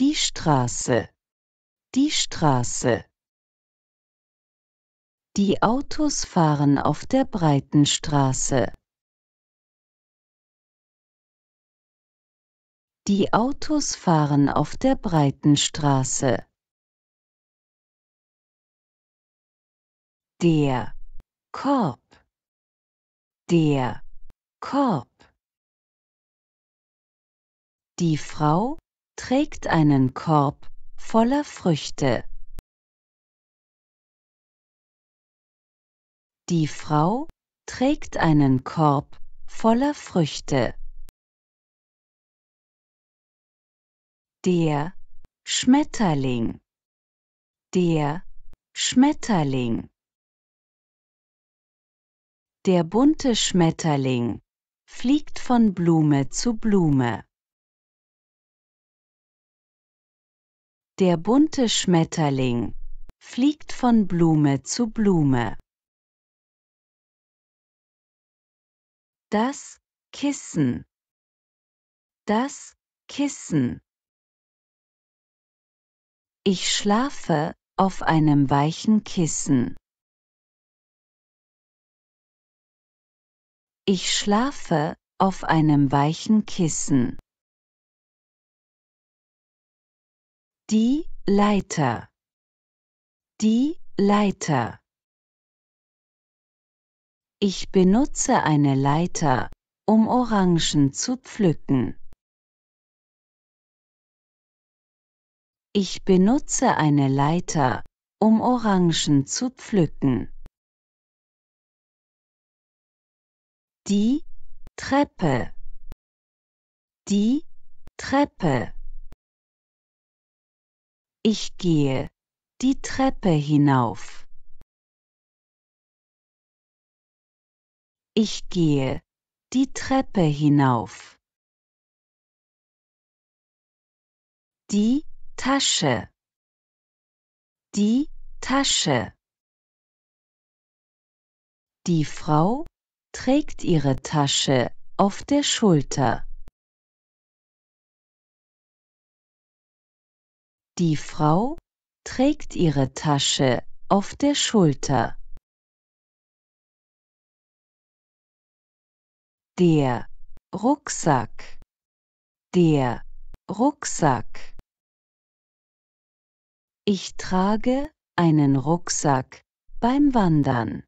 Die Straße. Die Straße. Die Autos fahren auf der breiten Straße. Die Autos fahren auf der breiten Straße. Der Korb. Der Korb. Die Frau trägt einen Korb voller Früchte. Die Frau trägt einen Korb voller Früchte. Der Schmetterling. Der Schmetterling. Der bunte Schmetterling fliegt von Blume zu Blume. Der bunte Schmetterling fliegt von Blume zu Blume. Das Kissen. Das Kissen. Ich schlafe auf einem weichen Kissen. Ich schlafe auf einem weichen Kissen. Die Leiter. Die Leiter. Ich benutze eine Leiter, um Orangen zu pflücken. Ich benutze eine Leiter, um Orangen zu pflücken. Die Treppe. Die Treppe. Ich gehe die Treppe hinauf. Ich gehe die Treppe hinauf. Die Tasche. Die Tasche. Die Frau trägt ihre Tasche auf der Schulter. Die Frau trägt ihre Tasche auf der Schulter. Der Rucksack. Der Rucksack. Ich trage einen Rucksack beim Wandern.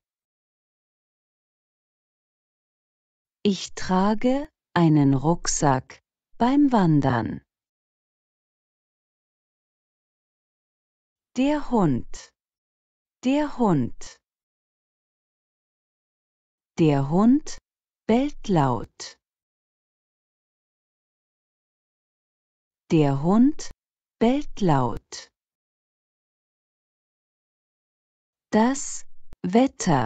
Ich trage einen Rucksack beim Wandern. Der Hund. Der Hund. Der Hund bellt laut. Der Hund bellt laut. Das Wetter.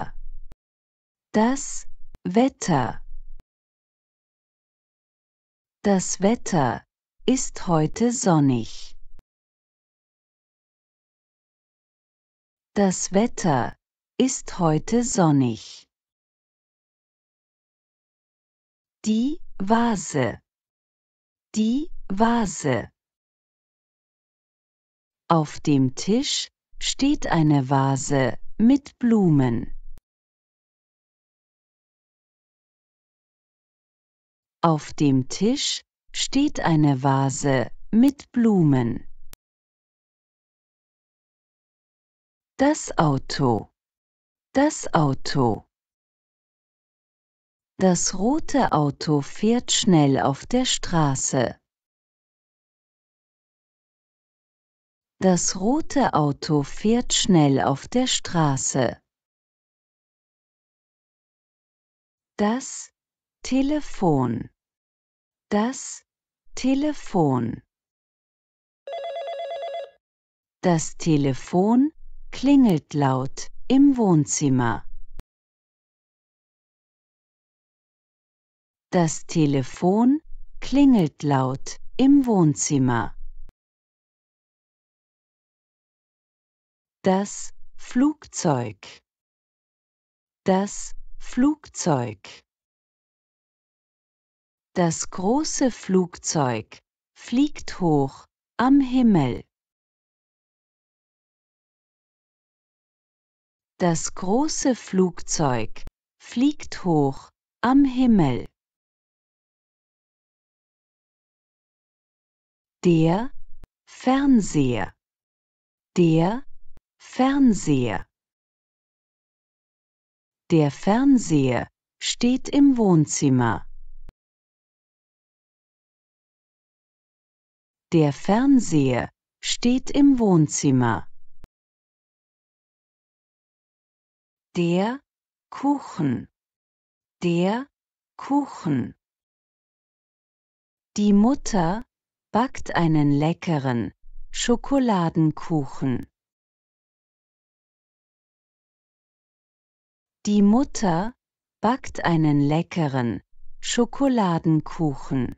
Das Wetter. Das Wetter ist heute sonnig. Das Wetter ist heute sonnig. Die Vase. Die Vase. Auf dem Tisch steht eine Vase mit Blumen. Auf dem Tisch steht eine Vase mit Blumen. Das Auto. Das Auto. Das rote Auto fährt schnell auf der Straße. Das rote Auto fährt schnell auf der Straße. Das Telefon. Das Telefon. Das Telefon klingelt laut im Wohnzimmer. Das Telefon klingelt laut im Wohnzimmer. Das Flugzeug. Das Flugzeug. Das große Flugzeug fliegt hoch am Himmel. Das große Flugzeug fliegt hoch am Himmel. Der Fernseher. Der Fernseher. Der Fernseher steht im Wohnzimmer. Der Fernseher steht im Wohnzimmer. der Kuchen, der Kuchen. Die Mutter backt einen leckeren Schokoladenkuchen. Die Mutter backt einen leckeren Schokoladenkuchen.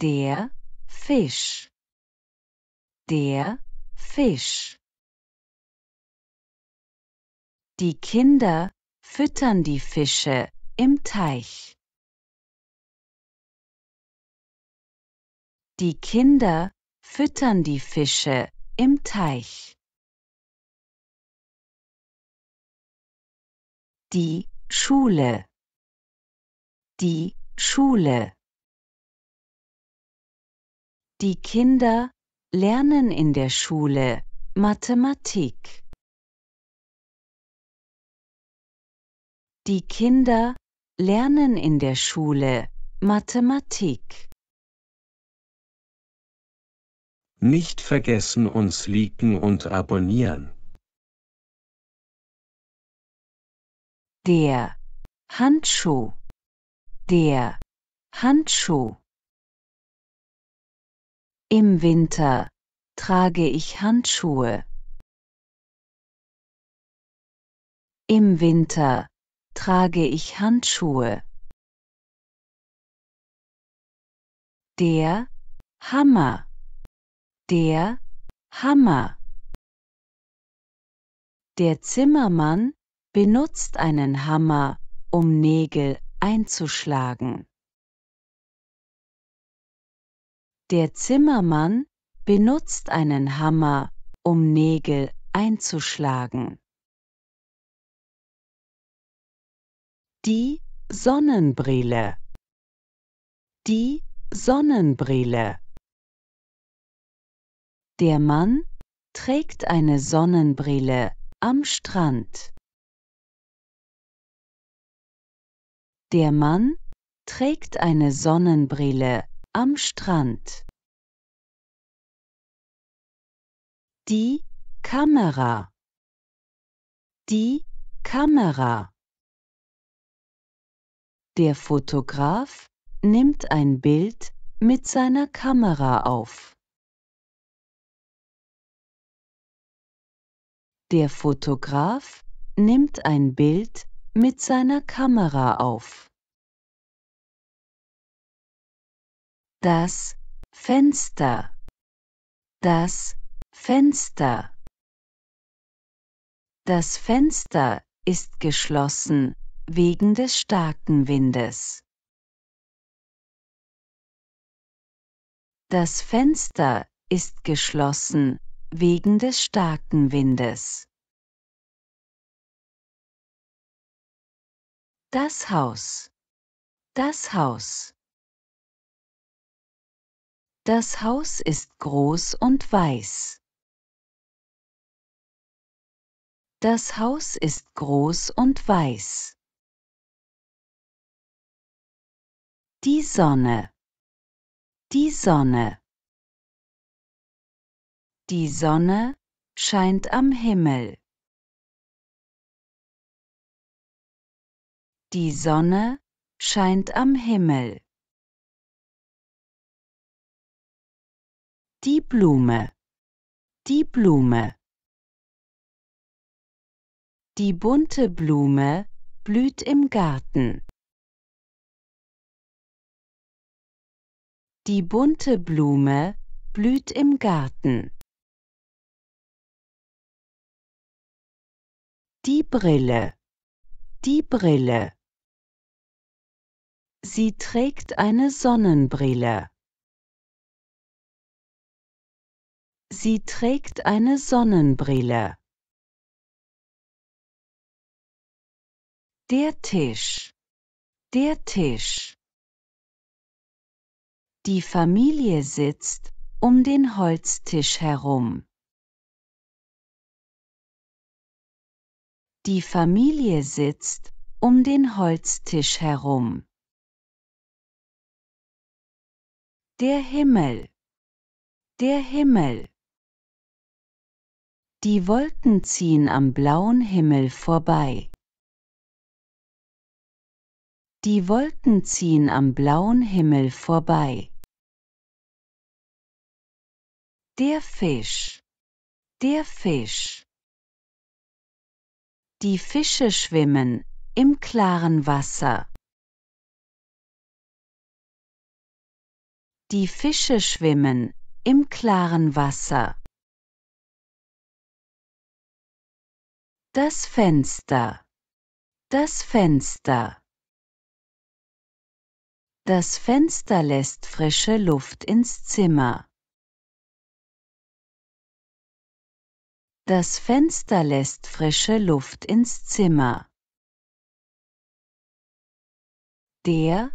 Der Fisch. Der Fisch. Die Kinder füttern die Fische im Teich. Die Kinder füttern die Fische im Teich. Die Schule. Die Schule. Die Kinder Lernen in der Schule Mathematik Die Kinder lernen in der Schule Mathematik. Nicht vergessen uns liken und abonnieren. Der Handschuh. Der Handschuh. Im Winter trage ich Handschuhe. Im Winter trage ich Handschuhe. Der Hammer. Der Hammer. Der Zimmermann benutzt einen Hammer, um Nägel einzuschlagen. Der Zimmermann benutzt einen Hammer, um Nägel einzuschlagen. Die Sonnenbrille. Die Sonnenbrille. Der Mann trägt eine Sonnenbrille am Strand. Der Mann trägt eine Sonnenbrille am Strand. Die Kamera. Die Kamera. Der Fotograf nimmt ein Bild mit seiner Kamera auf. Der Fotograf nimmt ein Bild mit seiner Kamera auf. das Fenster, das Fenster. Das Fenster ist geschlossen wegen des starken Windes. Das Fenster ist geschlossen wegen des starken Windes. Das Haus. Das Haus. Das Haus ist groß und weiß. Das Haus ist groß und weiß. Die Sonne. Die Sonne. Die Sonne scheint am Himmel. Die Sonne scheint am Himmel. Die Blume. Die Blume. Die bunte Blume blüht im Garten. Die bunte Blume blüht im Garten. Die Brille. Die Brille. Sie trägt eine Sonnenbrille. Sie trägt eine Sonnenbrille. Der Tisch. Der Tisch. Die Familie sitzt um den Holztisch herum. Die Familie sitzt um den Holztisch herum. Der Himmel. Der Himmel. Die Wolken ziehen am blauen Himmel vorbei. Die Wolken ziehen am blauen Himmel vorbei. Der Fisch. Der Fisch. Die Fische schwimmen im klaren Wasser. Die Fische schwimmen im klaren Wasser. Das Fenster. Das Fenster. Das Fenster lässt frische Luft ins Zimmer. Das Fenster lässt frische Luft ins Zimmer. Der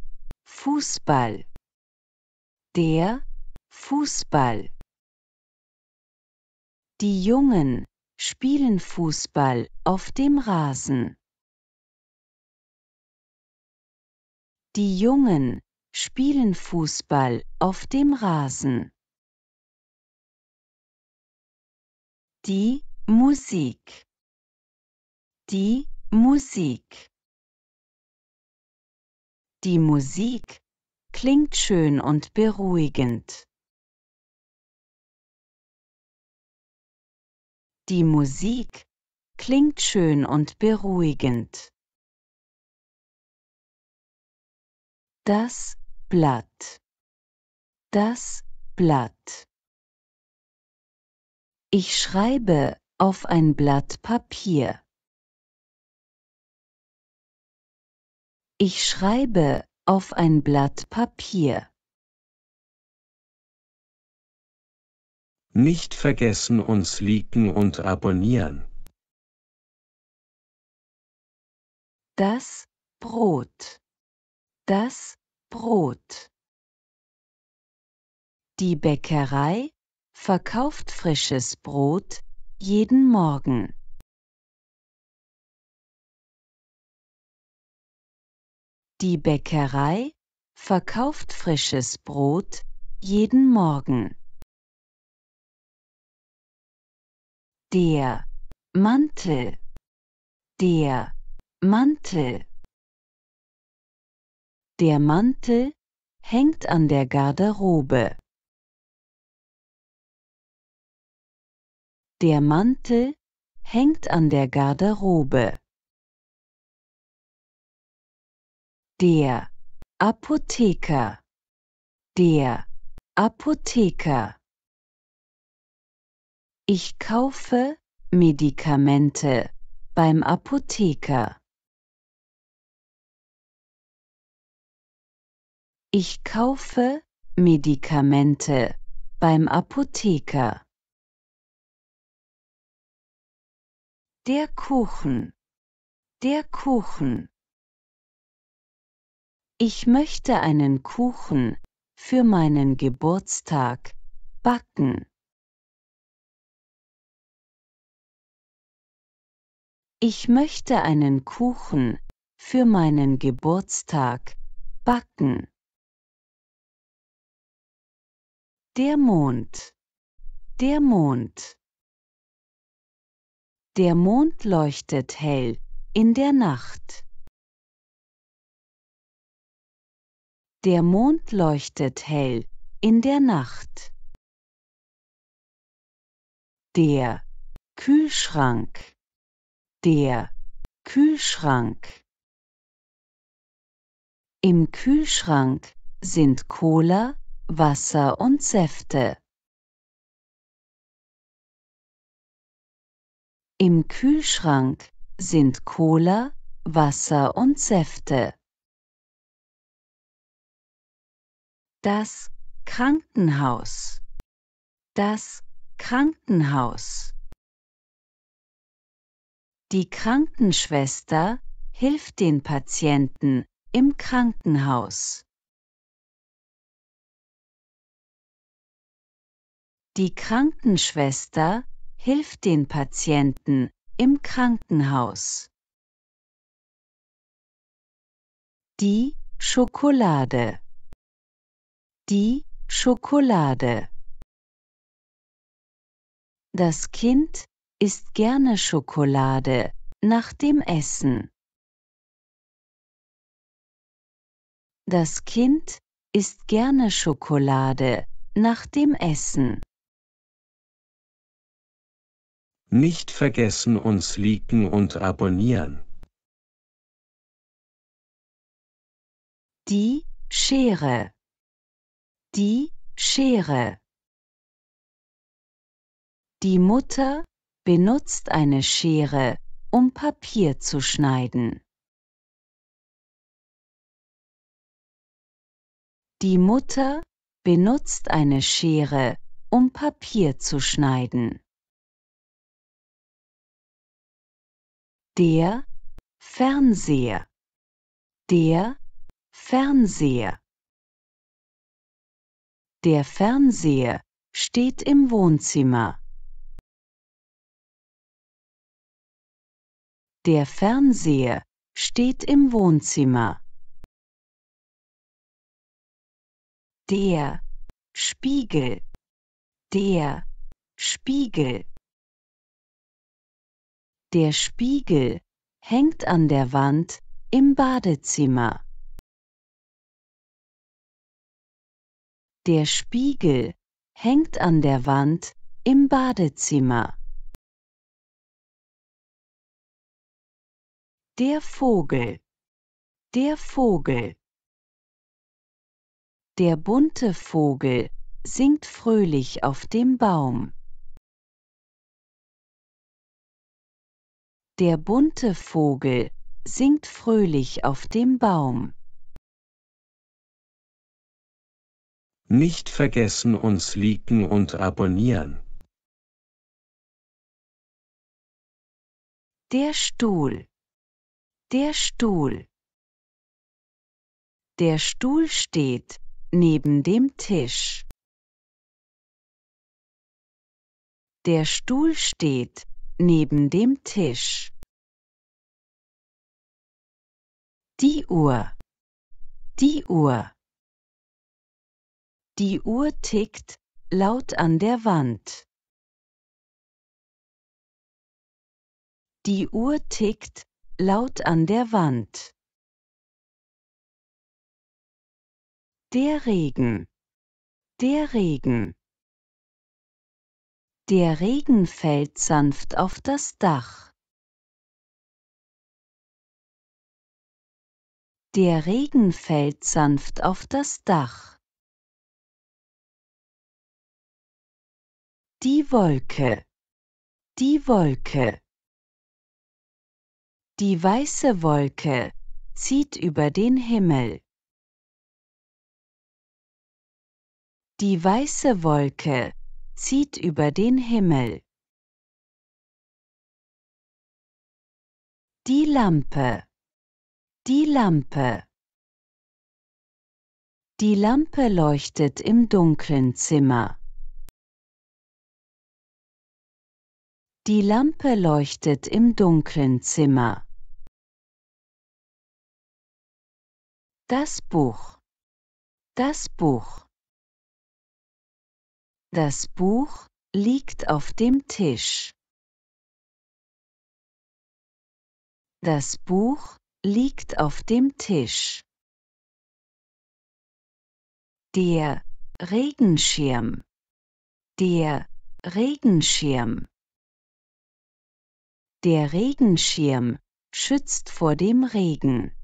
Fußball. Der Fußball. Die Jungen spielen Fußball auf dem Rasen. Die Jungen spielen Fußball auf dem Rasen. Die Musik. Die Musik. Die Musik klingt schön und beruhigend. Die Musik klingt schön und beruhigend. Das Blatt. Das Blatt. Ich schreibe auf ein Blatt Papier. Ich schreibe auf ein Blatt Papier. Nicht vergessen uns liken und abonnieren. Das Brot. Das Brot. Die Bäckerei verkauft frisches Brot jeden Morgen. Die Bäckerei verkauft frisches Brot jeden Morgen. der Mantel, der Mantel. Der Mantel hängt an der Garderobe. Der Mantel hängt an der Garderobe. Der Apotheker. Der Apotheker. Ich kaufe Medikamente beim Apotheker. Ich kaufe Medikamente beim Apotheker. Der Kuchen. Der Kuchen. Ich möchte einen Kuchen für meinen Geburtstag backen. Ich möchte einen Kuchen für meinen Geburtstag backen. Der Mond. Der Mond. Der Mond leuchtet hell in der Nacht. Der Mond leuchtet hell in der Nacht. Der Kühlschrank. Der Kühlschrank Im Kühlschrank sind Cola, Wasser und Säfte. Im Kühlschrank sind Cola, Wasser und Säfte. Das Krankenhaus. Das Krankenhaus. Die Krankenschwester hilft den Patienten im Krankenhaus. Die Krankenschwester hilft den Patienten im Krankenhaus. Die Schokolade. Die Schokolade. Das Kind isst gerne Schokolade nach dem Essen. Das Kind isst gerne Schokolade nach dem Essen. Nicht vergessen uns liken und abonnieren. Die Schere. Die Schere. Die Mutter benutzt eine Schere, um Papier zu schneiden. Die Mutter benutzt eine Schere, um Papier zu schneiden. Der Fernseher. Der Fernseher. Der Fernseher steht im Wohnzimmer. Der Fernseher steht im Wohnzimmer. Der Spiegel. Der Spiegel. Der Spiegel hängt an der Wand im Badezimmer. Der Spiegel hängt an der Wand im Badezimmer. Der Vogel. Der Vogel. Der bunte Vogel singt fröhlich auf dem Baum. Der bunte Vogel singt fröhlich auf dem Baum. Nicht vergessen uns liken und abonnieren. Der Stuhl der Stuhl. Der Stuhl steht neben dem Tisch. Der Stuhl steht neben dem Tisch. Die Uhr. Die Uhr. Die Uhr tickt laut an der Wand. Die Uhr tickt Laut an der Wand. Der Regen. Der Regen. Der Regen fällt sanft auf das Dach. Der Regen fällt sanft auf das Dach. Die Wolke. Die Wolke. Die weiße Wolke zieht über den Himmel. Die weiße Wolke zieht über den Himmel. Die Lampe. Die Lampe. Die Lampe leuchtet im dunklen Zimmer. Die Lampe leuchtet im dunklen Zimmer. Das Buch. Das Buch. Das Buch liegt auf dem Tisch. Das Buch liegt auf dem Tisch. Der Regenschirm. Der Regenschirm. Der Regenschirm schützt vor dem Regen.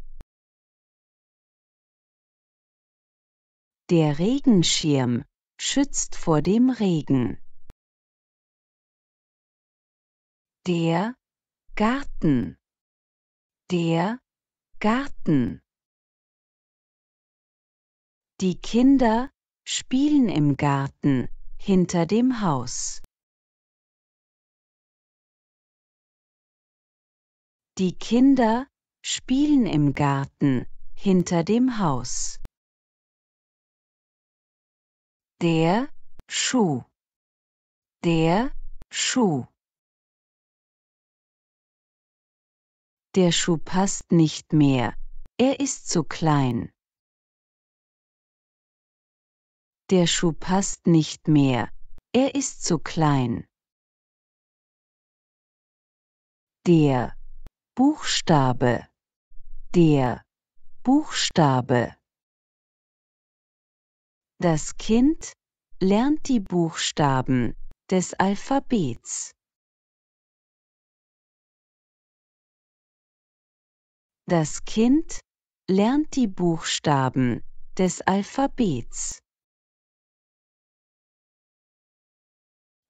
Der Regenschirm schützt vor dem Regen. Der Garten. Der Garten. Die Kinder spielen im Garten hinter dem Haus. Die Kinder spielen im Garten hinter dem Haus der Schuh, der Schuh. Der Schuh passt nicht mehr, er ist zu klein. Der Schuh passt nicht mehr, er ist zu klein. Der Buchstabe, der Buchstabe. Das Kind lernt die Buchstaben des Alphabets. Das Kind lernt die Buchstaben des Alphabets.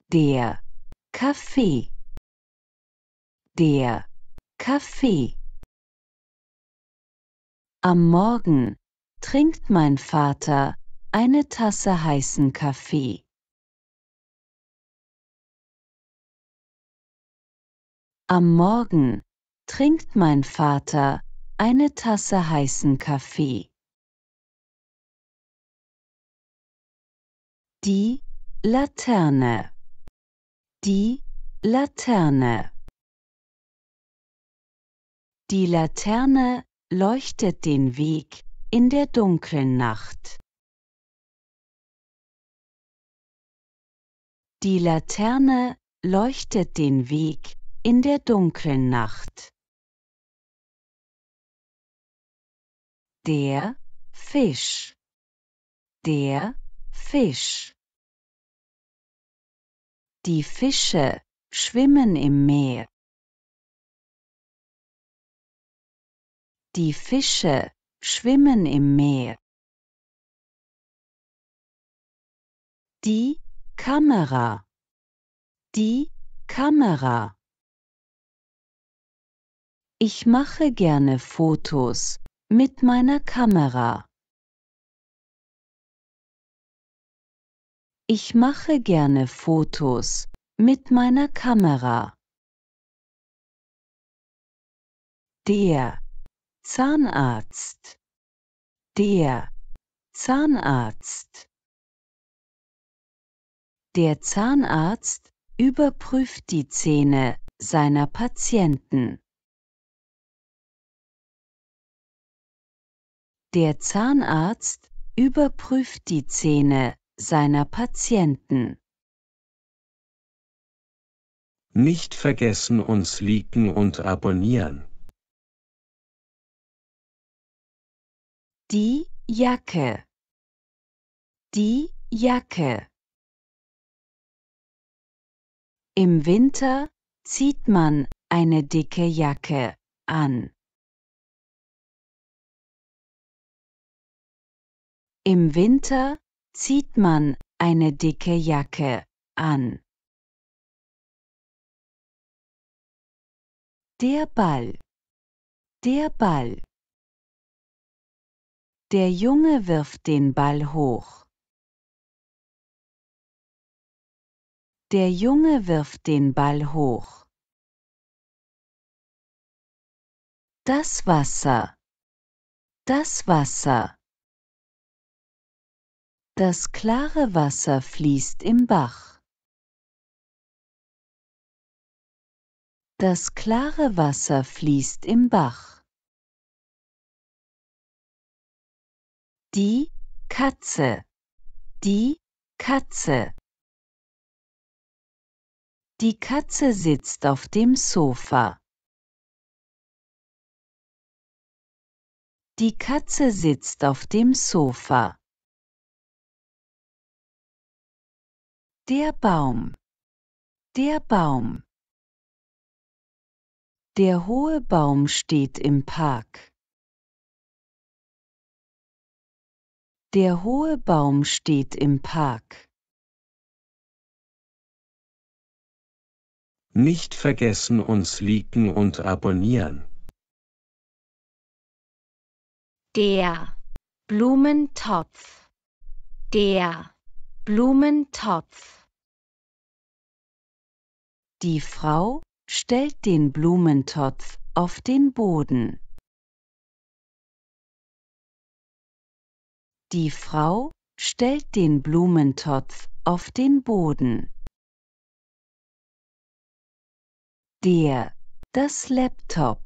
Der Kaffee. Der Kaffee. Am Morgen trinkt mein Vater eine Tasse heißen Kaffee. Am Morgen trinkt mein Vater eine Tasse heißen Kaffee. Die Laterne. Die Laterne. Die Laterne leuchtet den Weg in der dunklen Nacht. Die Laterne leuchtet den Weg in der dunklen Nacht. Der Fisch. Der Fisch. Die Fische schwimmen im Meer. Die Fische schwimmen im Meer. Die Kamera die Kamera Ich mache gerne Fotos mit meiner Kamera. Ich mache gerne Fotos mit meiner Kamera. Der Zahnarzt Der Zahnarzt der Zahnarzt überprüft die Zähne seiner Patienten. Der Zahnarzt überprüft die Zähne seiner Patienten. Nicht vergessen uns liken und abonnieren. Die Jacke. Die Jacke. Im Winter zieht man eine dicke Jacke an. Im Winter zieht man eine dicke Jacke an. Der Ball. Der Ball. Der Junge wirft den Ball hoch. Der Junge wirft den Ball hoch. Das Wasser. Das Wasser. Das klare Wasser fließt im Bach. Das klare Wasser fließt im Bach. Die Katze. Die Katze. Die Katze sitzt auf dem Sofa. Die Katze sitzt auf dem Sofa. Der Baum. Der Baum. Der hohe Baum steht im Park. Der hohe Baum steht im Park. Nicht vergessen uns liken und abonnieren. Der Blumentopf. Der Blumentopf. Die Frau stellt den Blumentopf auf den Boden. Die Frau stellt den Blumentopf auf den Boden. der das Laptop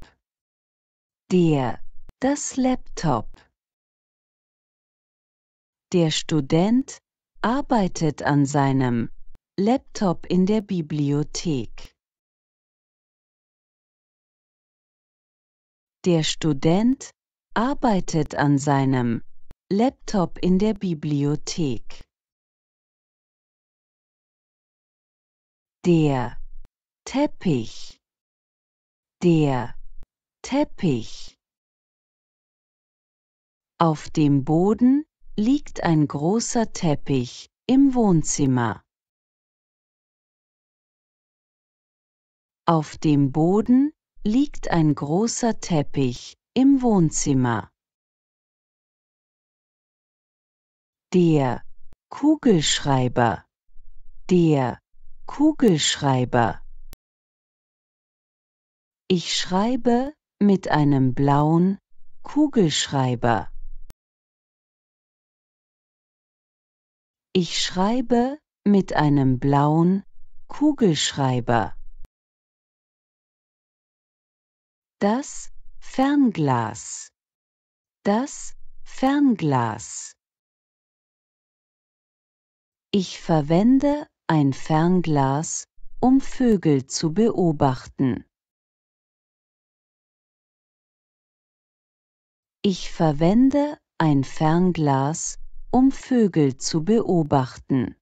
der das Laptop Der Student arbeitet an seinem Laptop in der Bibliothek. Der Student arbeitet an seinem Laptop in der Bibliothek. Der Teppich der Teppich Auf dem Boden liegt ein großer Teppich im Wohnzimmer. Auf dem Boden liegt ein großer Teppich im Wohnzimmer. Der Kugelschreiber der Kugelschreiber ich schreibe mit einem blauen Kugelschreiber. Ich schreibe mit einem blauen Kugelschreiber. Das Fernglas. Das Fernglas. Ich verwende ein Fernglas, um Vögel zu beobachten. Ich verwende ein Fernglas, um Vögel zu beobachten.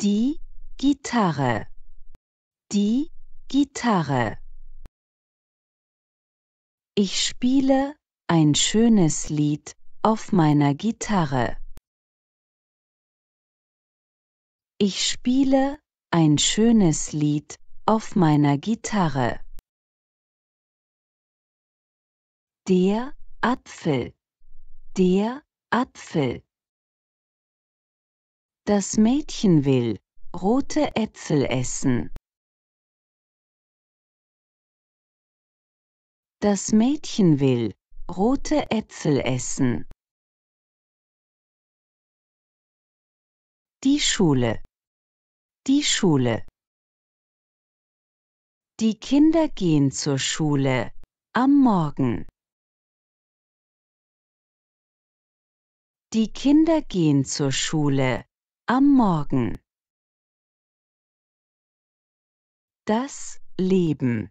Die Gitarre. Die Gitarre. Ich spiele ein schönes Lied auf meiner Gitarre. Ich spiele ein schönes Lied auf meiner Gitarre. der Apfel, der Apfel. Das Mädchen will rote Äpfel essen. Das Mädchen will rote Äpfel essen. Die Schule. Die Schule. Die Kinder gehen zur Schule am Morgen. Die Kinder gehen zur Schule am Morgen. Das Leben.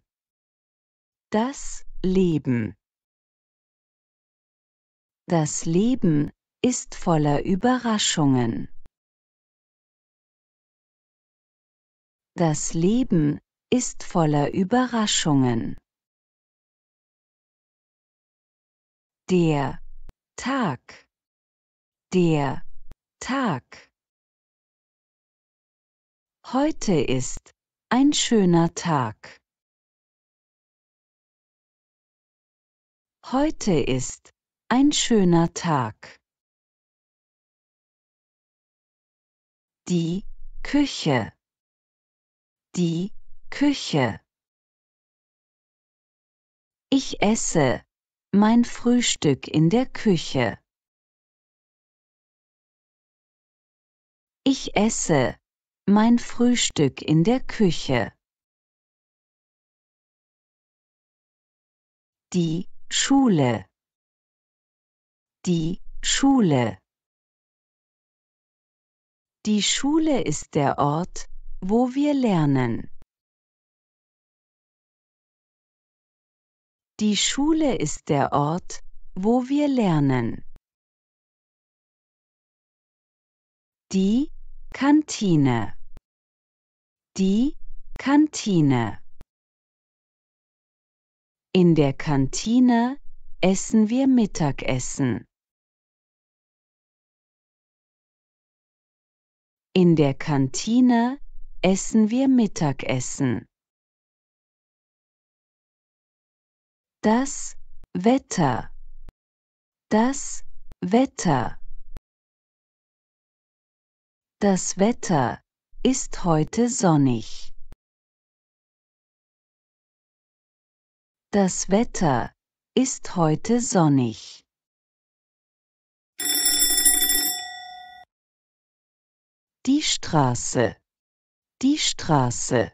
Das Leben. Das Leben ist voller Überraschungen. Das Leben ist voller Überraschungen. Der Tag der Tag. Heute ist ein schöner Tag. Heute ist ein schöner Tag. Die Küche. Die Küche. Ich esse mein Frühstück in der Küche. Ich esse mein Frühstück in der Küche. Die Schule. Die Schule. Die Schule ist der Ort, wo wir lernen. Die Schule ist der Ort, wo wir lernen. Die Kantine. Die Kantine. In der Kantine essen wir Mittagessen. In der Kantine essen wir Mittagessen. Das Wetter. Das Wetter. Das Wetter ist heute sonnig. Das Wetter ist heute sonnig. Die Straße. Die Straße.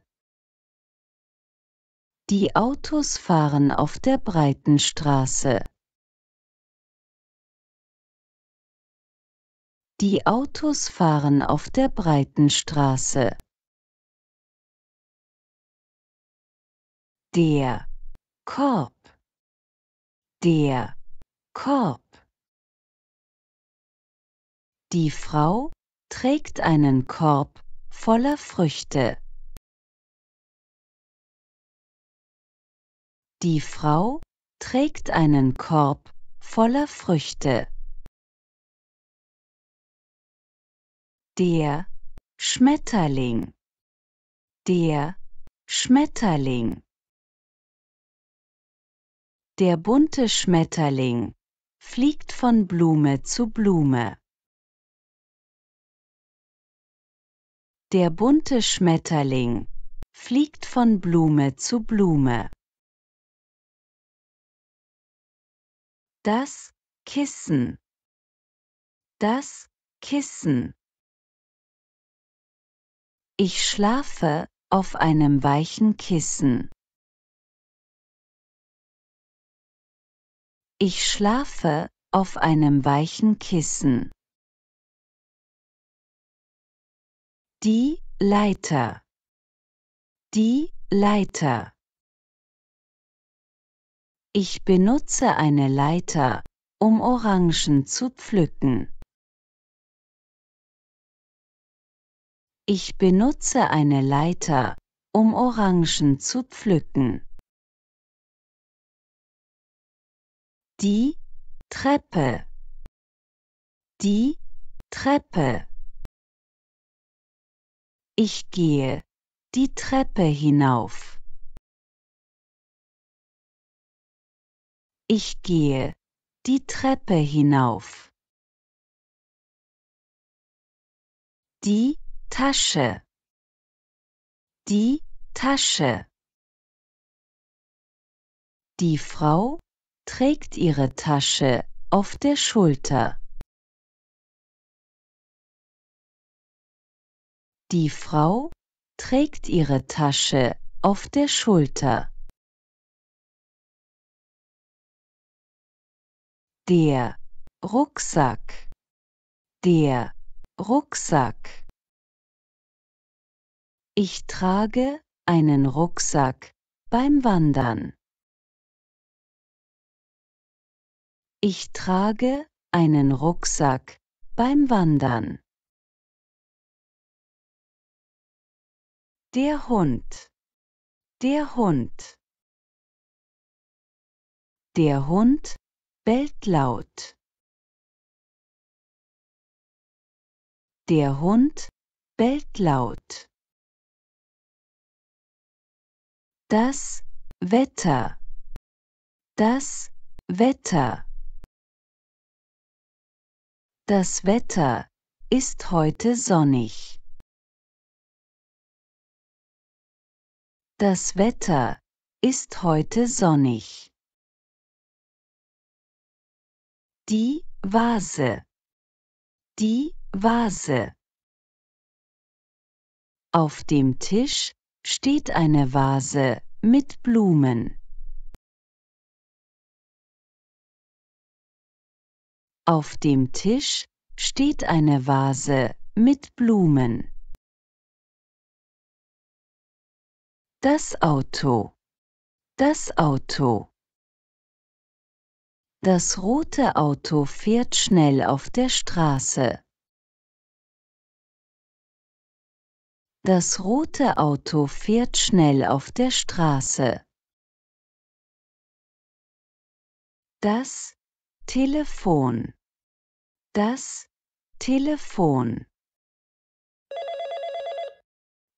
Die Autos fahren auf der breiten Straße. Die Autos fahren auf der Breitenstraße. Der Korb. Der Korb. Die Frau trägt einen Korb voller Früchte. Die Frau trägt einen Korb voller Früchte. der Schmetterling der Schmetterling der bunte Schmetterling fliegt von Blume zu Blume. Der bunte Schmetterling fliegt von Blume zu Blume. Das Kissen. Das Kissen. Ich schlafe auf einem weichen Kissen. Ich schlafe auf einem weichen Kissen. Die Leiter. Die Leiter. Ich benutze eine Leiter, um Orangen zu pflücken. Ich benutze eine Leiter, um Orangen zu pflücken. Die Treppe. Die Treppe. Ich gehe die Treppe hinauf. Ich gehe die Treppe hinauf. Die Tasche die Tasche Die Frau trägt ihre Tasche auf der Schulter. Die Frau trägt ihre Tasche auf der Schulter. Der Rucksack Der Rucksack ich trage einen Rucksack beim Wandern. Ich trage einen Rucksack beim Wandern. Der Hund. Der Hund. Der Hund bellt laut. Der Hund bellt laut. Das Wetter. Das Wetter. Das Wetter ist heute sonnig. Das Wetter ist heute sonnig. Die Vase. Die Vase. Auf dem Tisch steht eine Vase mit Blumen. Auf dem Tisch steht eine Vase mit Blumen. Das Auto. Das Auto. Das rote Auto fährt schnell auf der Straße. Das rote Auto fährt schnell auf der Straße. Das Telefon. Das Telefon.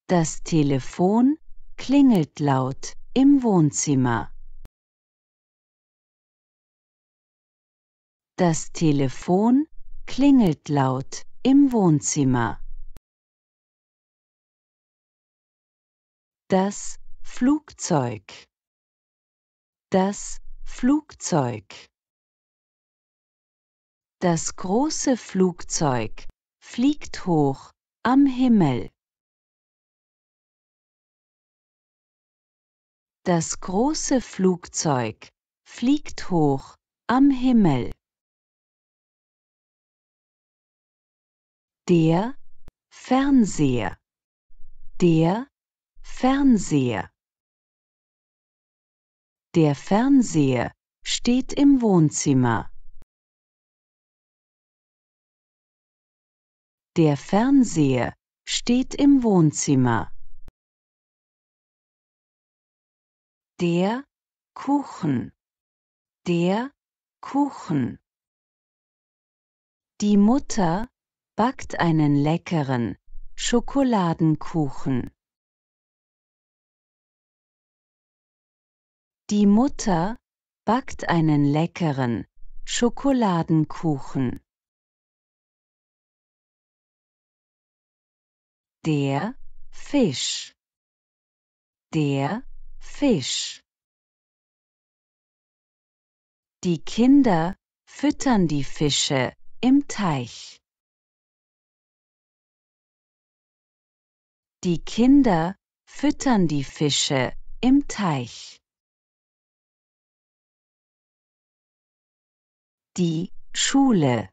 Das Telefon klingelt laut im Wohnzimmer. Das Telefon klingelt laut im Wohnzimmer. Das Flugzeug. Das Flugzeug. Das große Flugzeug fliegt hoch am Himmel. Das große Flugzeug fliegt hoch am Himmel. Der Fernseher. Der Fernseher Der Fernseher steht im Wohnzimmer. Der Fernseher steht im Wohnzimmer. Der Kuchen. Der Kuchen. Die Mutter backt einen leckeren Schokoladenkuchen. Die Mutter backt einen leckeren Schokoladenkuchen. Der Fisch. Der Fisch. Die Kinder füttern die Fische im Teich. Die Kinder füttern die Fische im Teich. die Schule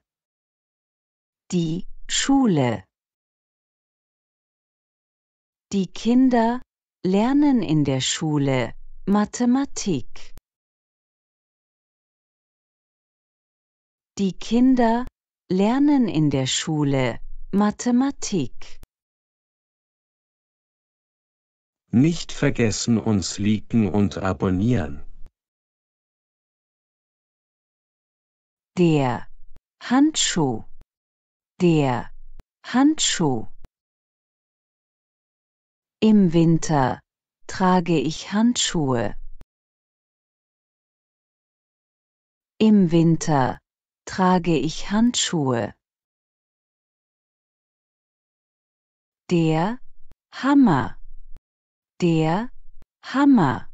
die Schule Die Kinder lernen in der Schule Mathematik Die Kinder lernen in der Schule Mathematik Nicht vergessen uns liken und abonnieren. der Handschuh, der Handschuh. Im Winter trage ich Handschuhe. Im Winter trage ich Handschuhe. Der Hammer, der Hammer.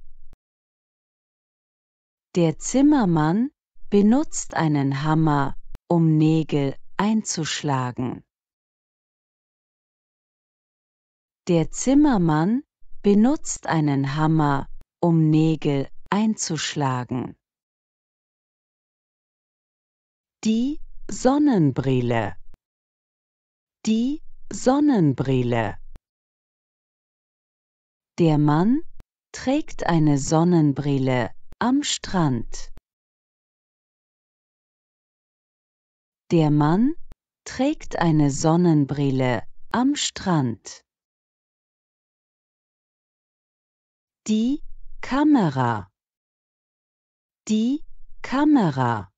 Der Zimmermann benutzt einen Hammer, um Nägel einzuschlagen. Der Zimmermann benutzt einen Hammer, um Nägel einzuschlagen. Die Sonnenbrille. Die Sonnenbrille. Der Mann trägt eine Sonnenbrille am Strand. Der Mann trägt eine Sonnenbrille am Strand. Die Kamera. Die Kamera.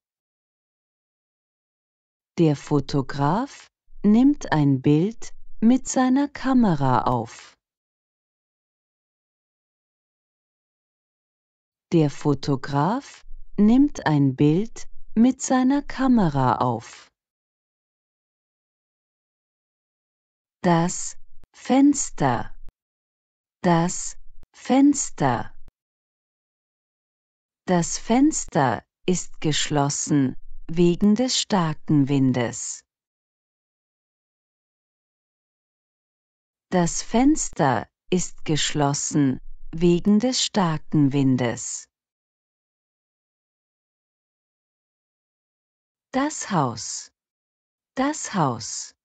Der Fotograf nimmt ein Bild mit seiner Kamera auf. Der Fotograf nimmt ein Bild mit seiner Kamera auf. Das Fenster. Das Fenster. Das Fenster ist geschlossen wegen des starken Windes. Das Fenster ist geschlossen wegen des starken Windes. Das Haus. Das Haus.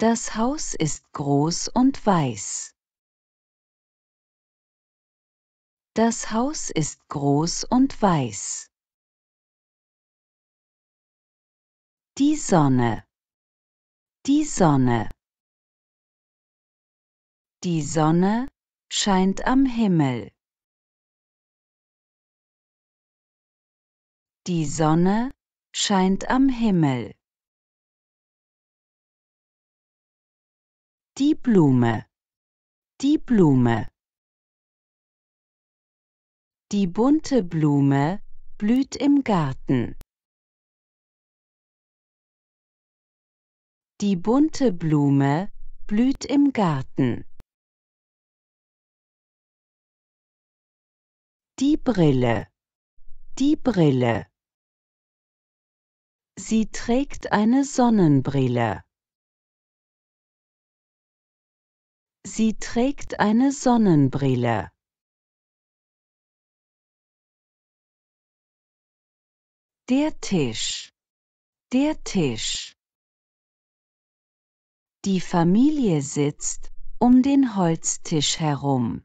Das Haus ist groß und weiß. Das Haus ist groß und weiß. Die Sonne. Die Sonne. Die Sonne scheint am Himmel. Die Sonne scheint am Himmel. Die Blume. Die Blume. Die bunte Blume blüht im Garten. Die bunte Blume blüht im Garten. Die Brille. Die Brille. Sie trägt eine Sonnenbrille. Sie trägt eine Sonnenbrille. Der Tisch. Der Tisch. Die Familie sitzt um den Holztisch herum.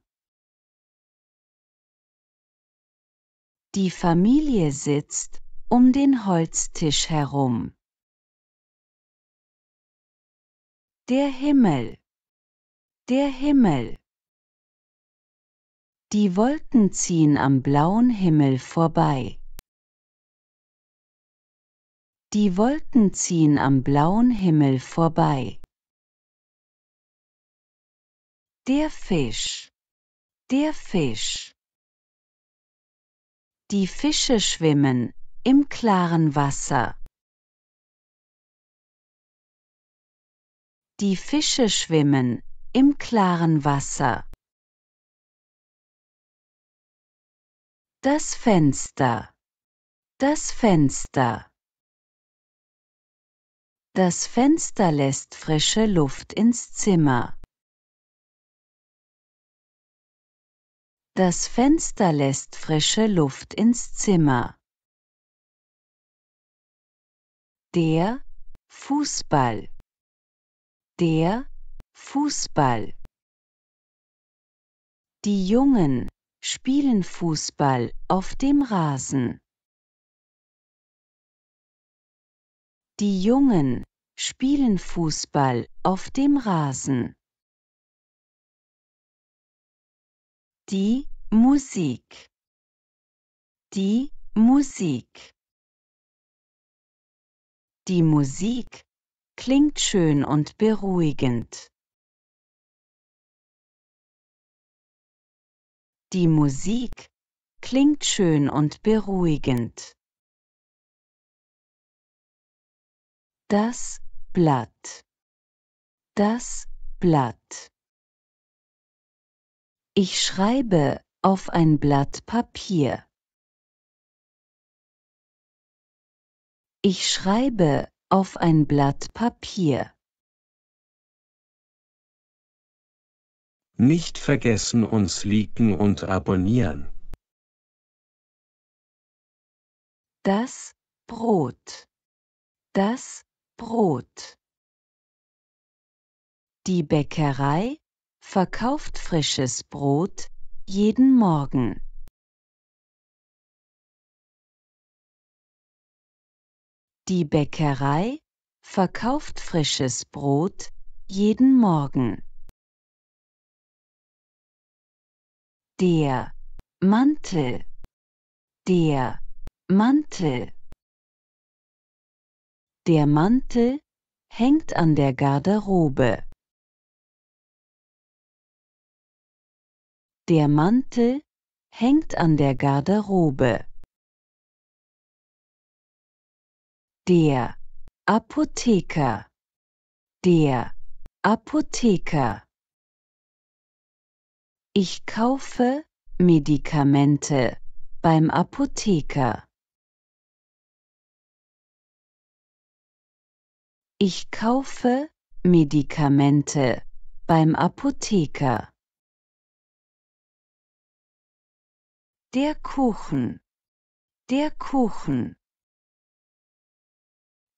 Die Familie sitzt um den Holztisch herum. Der Himmel, der Himmel. Die Wolken ziehen am blauen Himmel vorbei. Die Wolken ziehen am blauen Himmel vorbei. Der Fisch, der Fisch. Die Fische schwimmen, im klaren Wasser. Die Fische schwimmen im klaren Wasser. Das Fenster. Das Fenster. Das Fenster lässt frische Luft ins Zimmer. Das Fenster lässt frische Luft ins Zimmer. Der Fußball. Der Fußball. Die Jungen spielen Fußball auf dem Rasen. Die Jungen spielen Fußball auf dem Rasen. Die Musik. Die Musik. Die Musik klingt schön und beruhigend. Die Musik klingt schön und beruhigend. Das Blatt. Das Blatt. Ich schreibe auf ein Blatt Papier. Ich schreibe auf ein Blatt Papier. Nicht vergessen uns liken und abonnieren. Das Brot. Das Brot. Die Bäckerei verkauft frisches Brot jeden Morgen. Die Bäckerei verkauft frisches Brot jeden Morgen. Der Mantel. Der Mantel. Der Mantel hängt an der Garderobe. Der Mantel hängt an der Garderobe. Der Apotheker. Der Apotheker. Ich kaufe Medikamente beim Apotheker. Ich kaufe Medikamente beim Apotheker. Der Kuchen. Der Kuchen.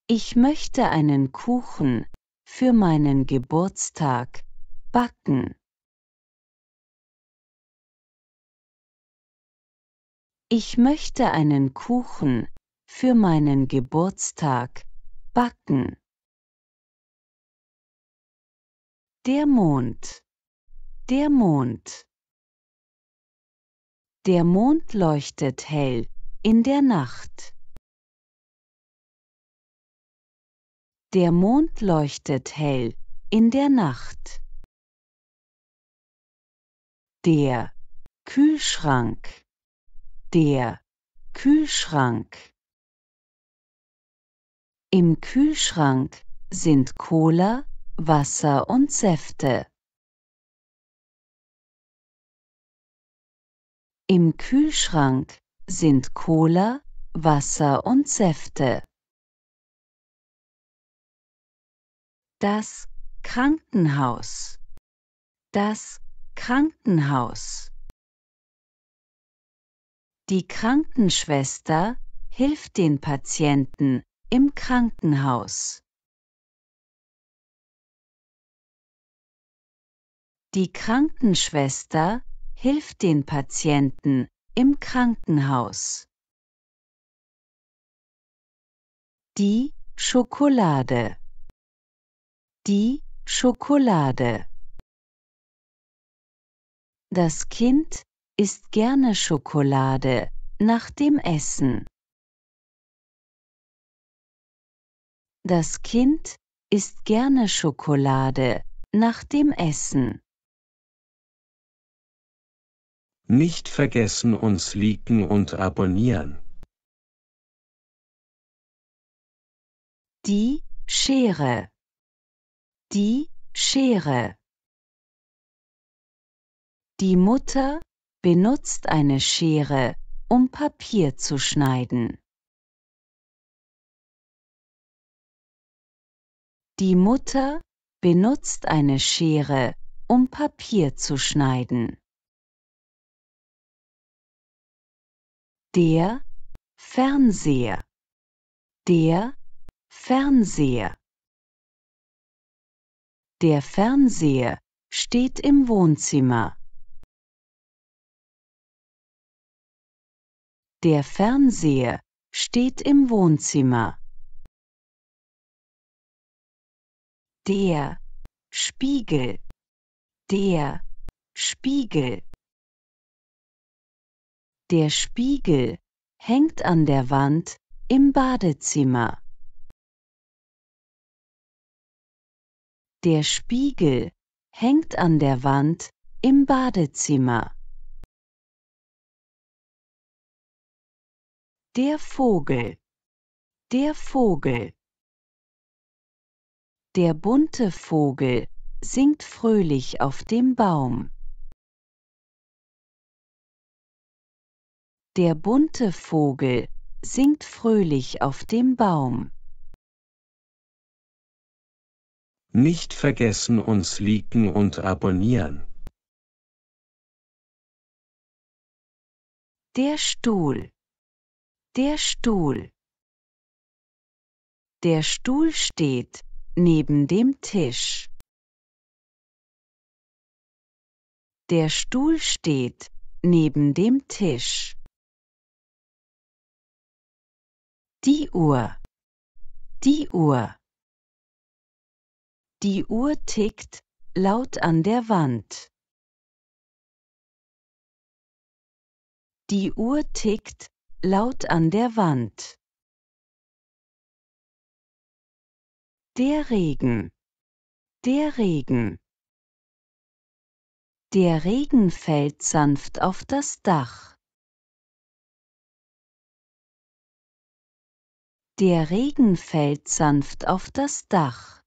Ich möchte einen Kuchen für meinen Geburtstag backen. Ich möchte einen Kuchen für meinen Geburtstag backen. Der Mond. Der Mond. Der Mond leuchtet hell in der Nacht. Der Mond leuchtet hell in der Nacht. Der Kühlschrank. Der Kühlschrank. Im Kühlschrank sind Cola, Wasser und Säfte. Im Kühlschrank sind Cola, Wasser und Säfte. das Krankenhaus, das Krankenhaus. Die Krankenschwester hilft den Patienten im Krankenhaus. Die Krankenschwester hilft den Patienten im Krankenhaus. Die Schokolade die Schokolade Das Kind isst gerne Schokolade nach dem Essen. Das Kind isst gerne Schokolade nach dem Essen. Nicht vergessen uns liken und abonnieren. Die Schere die Schere. Die Mutter benutzt eine Schere, um Papier zu schneiden. Die Mutter benutzt eine Schere, um Papier zu schneiden. Der Fernseher. Der Fernseher. Der Fernseher steht im Wohnzimmer. Der Fernseher steht im Wohnzimmer. Der Spiegel. Der Spiegel. Der Spiegel hängt an der Wand im Badezimmer. Der Spiegel hängt an der Wand im Badezimmer. Der Vogel. Der Vogel. Der bunte Vogel singt fröhlich auf dem Baum. Der bunte Vogel singt fröhlich auf dem Baum. Nicht vergessen uns liken und abonnieren. Der Stuhl. Der Stuhl. Der Stuhl steht neben dem Tisch. Der Stuhl steht neben dem Tisch. Die Uhr. Die Uhr. Die Uhr tickt laut an der Wand. Die Uhr tickt laut an der Wand. Der Regen. Der Regen. Der Regen fällt sanft auf das Dach. Der Regen fällt sanft auf das Dach.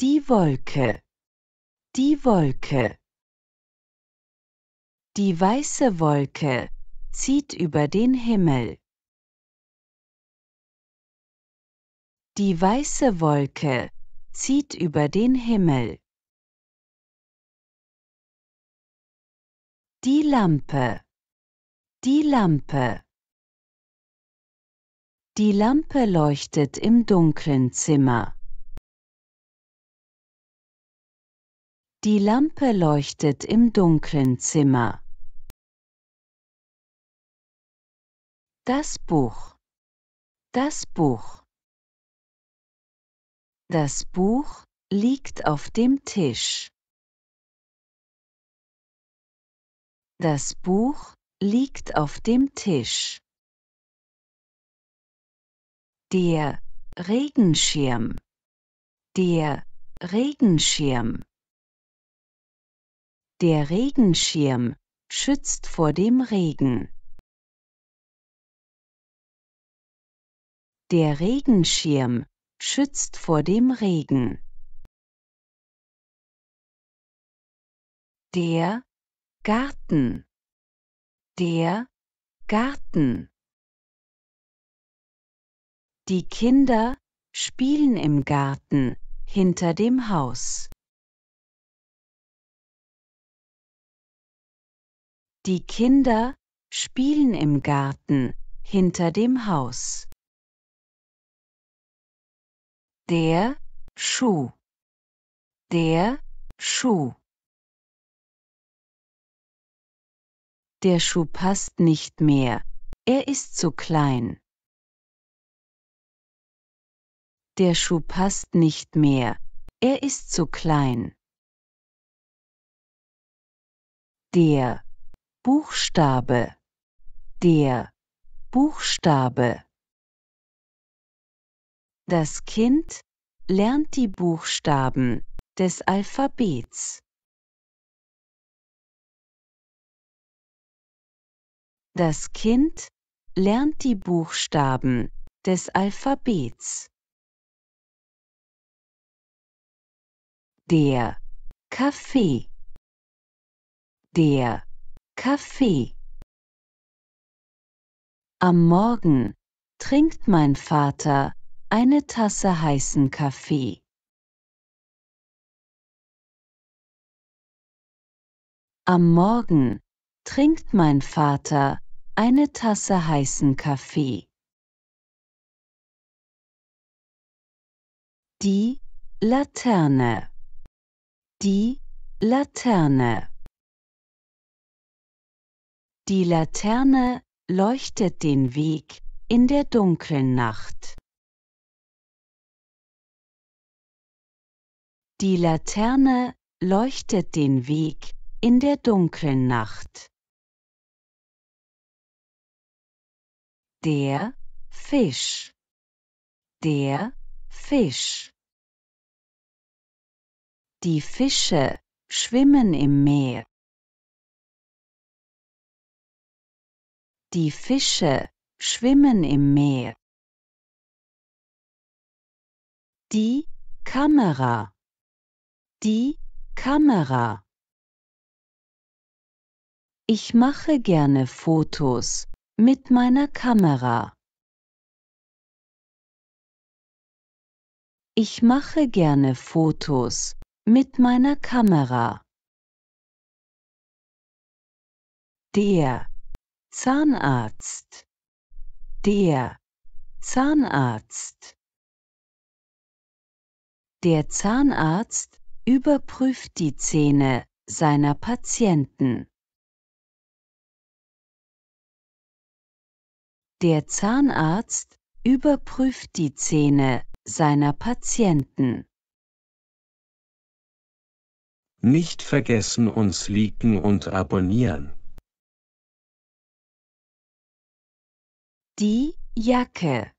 Die Wolke. Die Wolke. Die weiße Wolke zieht über den Himmel. Die weiße Wolke zieht über den Himmel. Die Lampe. Die Lampe. Die Lampe leuchtet im dunklen Zimmer. Die Lampe leuchtet im dunklen Zimmer. Das Buch. Das Buch. Das Buch liegt auf dem Tisch. Das Buch liegt auf dem Tisch. Der Regenschirm. Der Regenschirm. Der Regenschirm schützt vor dem Regen. Der Regenschirm schützt vor dem Regen. Der Garten. Der Garten. Die Kinder spielen im Garten hinter dem Haus. Die Kinder spielen im Garten hinter dem Haus. Der Schuh. Der Schuh. Der Schuh passt nicht mehr. Er ist zu klein. Der Schuh passt nicht mehr. Er ist zu klein. Der Buchstabe der Buchstabe Das Kind lernt die Buchstaben des Alphabets. Das Kind lernt die Buchstaben des Alphabets. Der Kaffee. Der Kaffee. Am Morgen trinkt mein Vater eine Tasse heißen Kaffee. Am Morgen trinkt mein Vater eine Tasse heißen Kaffee. Die Laterne. Die Laterne. Die Laterne leuchtet den Weg in der dunklen Nacht. Die Laterne leuchtet den Weg in der dunklen Nacht. Der Fisch. Der Fisch. Die Fische schwimmen im Meer. Die Fische schwimmen im Meer. Die Kamera. Die Kamera. Ich mache gerne Fotos mit meiner Kamera. Ich mache gerne Fotos mit meiner Kamera. Der Zahnarzt. Der Zahnarzt. Der Zahnarzt überprüft die Zähne seiner Patienten. Der Zahnarzt überprüft die Zähne seiner Patienten. Nicht vergessen uns liken und abonnieren. Die Jacke.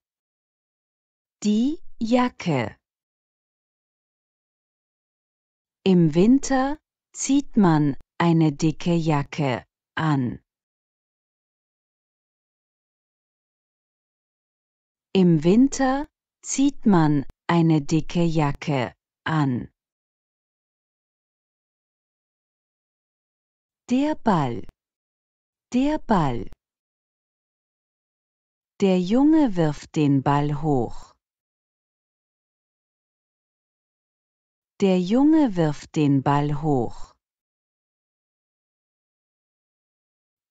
Die Jacke. Im Winter zieht man eine dicke Jacke an. Im Winter zieht man eine dicke Jacke an. Der Ball. Der Ball. Der Junge wirft den Ball hoch. Der Junge wirft den Ball hoch.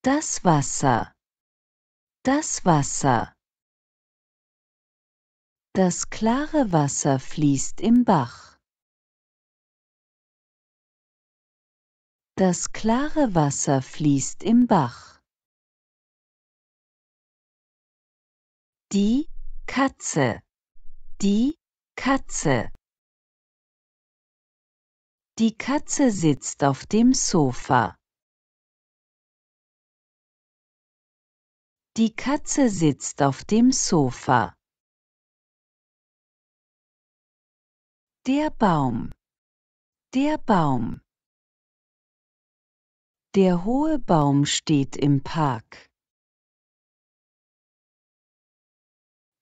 Das Wasser. Das Wasser. Das klare Wasser fließt im Bach. Das klare Wasser fließt im Bach. Die Katze. Die Katze. Die Katze sitzt auf dem Sofa. Die Katze sitzt auf dem Sofa. Der Baum. Der Baum. Der hohe Baum steht im Park.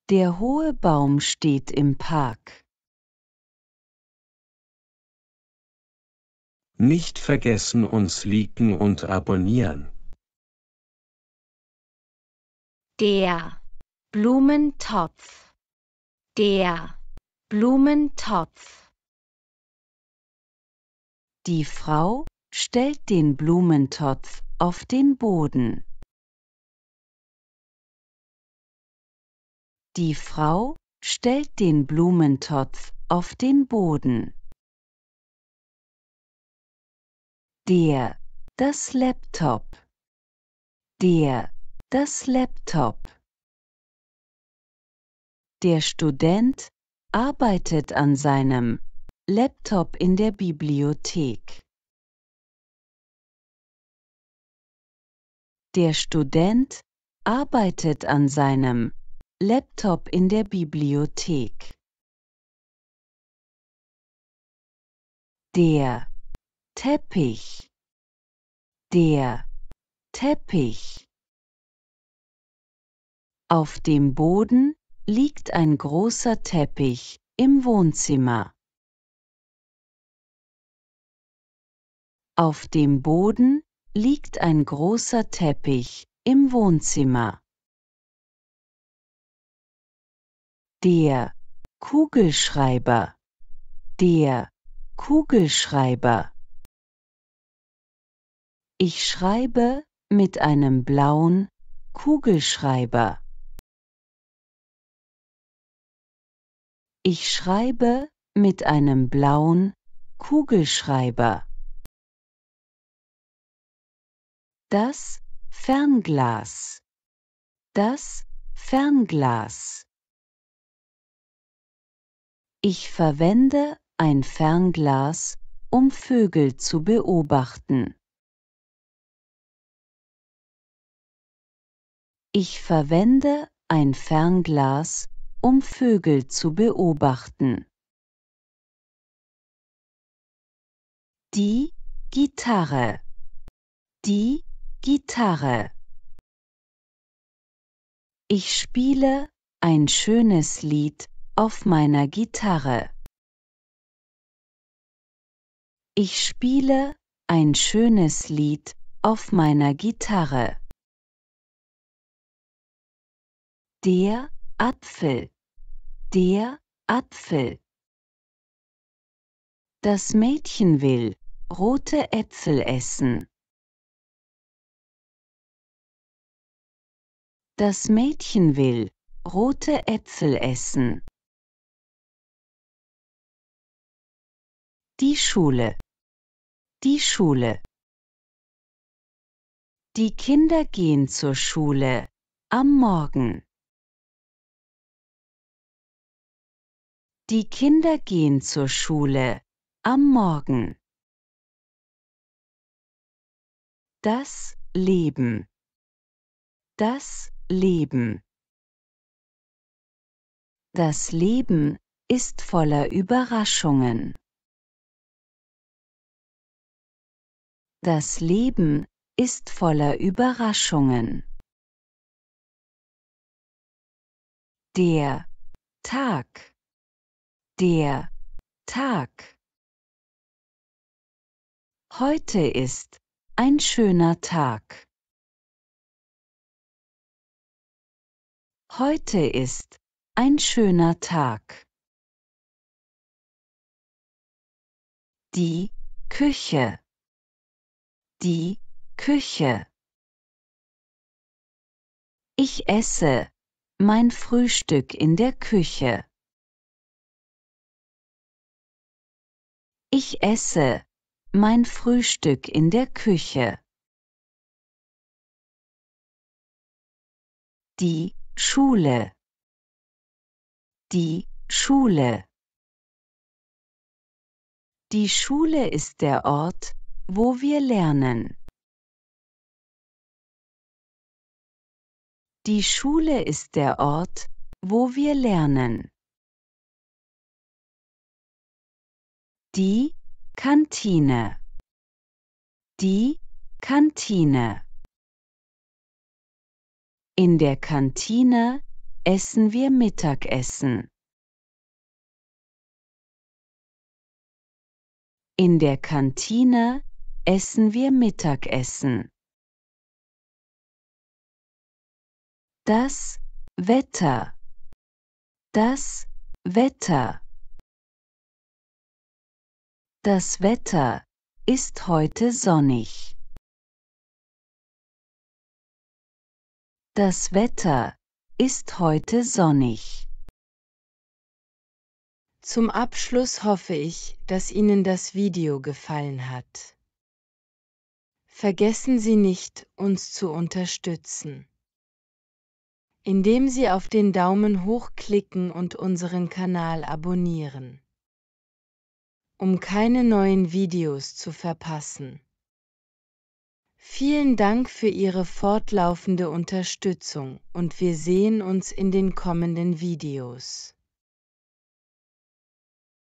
Der hohe Baum steht im Park. Nicht vergessen uns liken und abonnieren. Der Blumentopf. Der Blumentopf. Die Frau stellt den Blumentopf auf den Boden. Die Frau stellt den Blumentopf auf den Boden. Der, das Laptop. Der, das Laptop. Der Student arbeitet an seinem Laptop in der Bibliothek. Der Student arbeitet an seinem Laptop. Laptop in der Bibliothek. Der Teppich. Der Teppich. Auf dem Boden liegt ein großer Teppich im Wohnzimmer. Auf dem Boden liegt ein großer Teppich im Wohnzimmer. der Kugelschreiber der Kugelschreiber Ich schreibe mit einem blauen Kugelschreiber Ich schreibe mit einem blauen Kugelschreiber Das Fernglas Das Fernglas ich verwende ein Fernglas, um Vögel zu beobachten. Ich verwende ein Fernglas, um Vögel zu beobachten. Die Gitarre. Die Gitarre. Ich spiele ein schönes Lied auf meiner Gitarre. Ich spiele ein schönes Lied auf meiner Gitarre. Der Apfel, der Apfel. Das Mädchen will rote Äpfel essen. Das Mädchen will rote Äpfel essen. Die Schule. Die Schule. Die Kinder gehen zur Schule am Morgen. Die Kinder gehen zur Schule am Morgen. Das Leben. Das Leben. Das Leben ist voller Überraschungen. Das Leben ist voller Überraschungen. Der Tag. Der Tag. Heute ist ein schöner Tag. Heute ist ein schöner Tag. Die Küche die Küche. Ich esse mein Frühstück in der Küche. Ich esse mein Frühstück in der Küche. Die Schule. Die Schule. Die Schule ist der Ort, wo wir lernen. Die Schule ist der Ort, wo wir lernen. Die Kantine. Die Kantine. In der Kantine essen wir Mittagessen. In der Kantine essen wir Mittagessen. Das Wetter. Das Wetter. Das Wetter ist heute sonnig. Das Wetter ist heute sonnig. Zum Abschluss hoffe ich, dass Ihnen das Video gefallen hat. Vergessen Sie nicht, uns zu unterstützen. Indem Sie auf den Daumen hoch klicken und unseren Kanal abonnieren. Um keine neuen Videos zu verpassen. Vielen Dank für Ihre fortlaufende Unterstützung und wir sehen uns in den kommenden Videos.